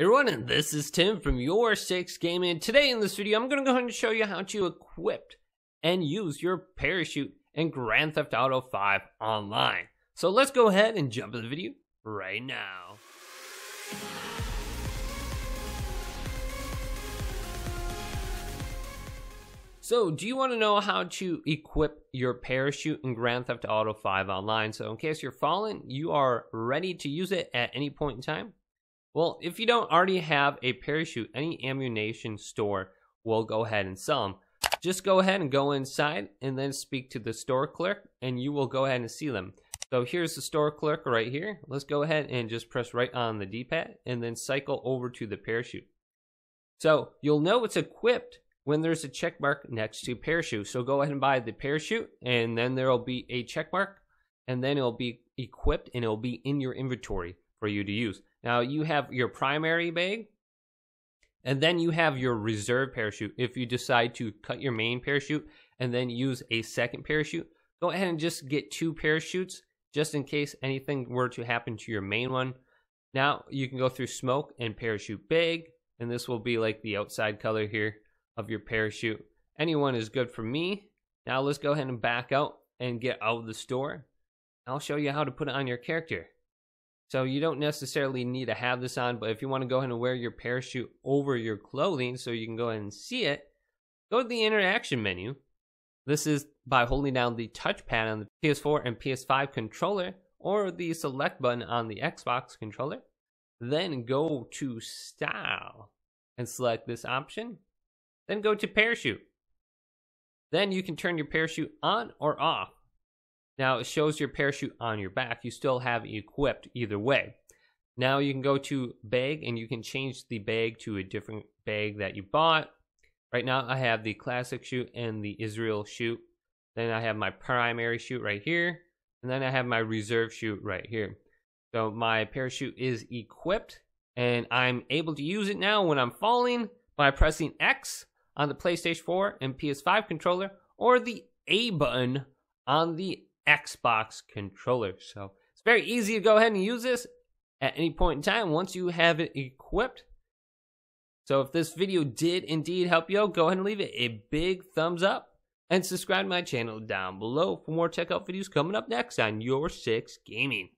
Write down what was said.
Everyone, and this is Tim from Your Six Gaming. Today in this video, I'm going to go ahead and show you how to equip and use your parachute in Grand Theft Auto 5 online. So let's go ahead and jump to the video right now. So do you want to know how to equip your parachute in Grand Theft Auto 5 online? So in case you're falling, you are ready to use it at any point in time well, if you don't already have a parachute, any ammunition store will go ahead and sell them. Just go ahead and go inside and then speak to the store clerk and you will go ahead and see them. So here's the store clerk right here. Let's go ahead and just press right on the D-pad and then cycle over to the parachute. So you'll know it's equipped when there's a check mark next to parachute. So go ahead and buy the parachute and then there'll be a check mark and then it'll be equipped and it'll be in your inventory for you to use. Now you have your primary bag, and then you have your reserve parachute. If you decide to cut your main parachute and then use a second parachute, go ahead and just get two parachutes just in case anything were to happen to your main one. Now you can go through smoke and parachute bag, and this will be like the outside color here of your parachute. Anyone is good for me. Now let's go ahead and back out and get out of the store. I'll show you how to put it on your character. So you don't necessarily need to have this on, but if you want to go ahead and wear your parachute over your clothing so you can go ahead and see it, go to the interaction menu. This is by holding down the touchpad on the PS4 and PS5 controller or the select button on the Xbox controller. Then go to style and select this option. Then go to parachute. Then you can turn your parachute on or off. Now it shows your parachute on your back. You still have it equipped either way. Now you can go to bag and you can change the bag to a different bag that you bought. Right now I have the classic chute and the Israel chute. Then I have my primary chute right here. And then I have my reserve chute right here. So my parachute is equipped and I'm able to use it now when I'm falling by pressing X on the PlayStation 4 and PS5 controller or the A button on the Xbox controller. So it's very easy to go ahead and use this at any point in time once you have it equipped. So if this video did indeed help you out, go ahead and leave it a big thumbs up and subscribe to my channel down below for more tech out videos coming up next on Your 6 Gaming.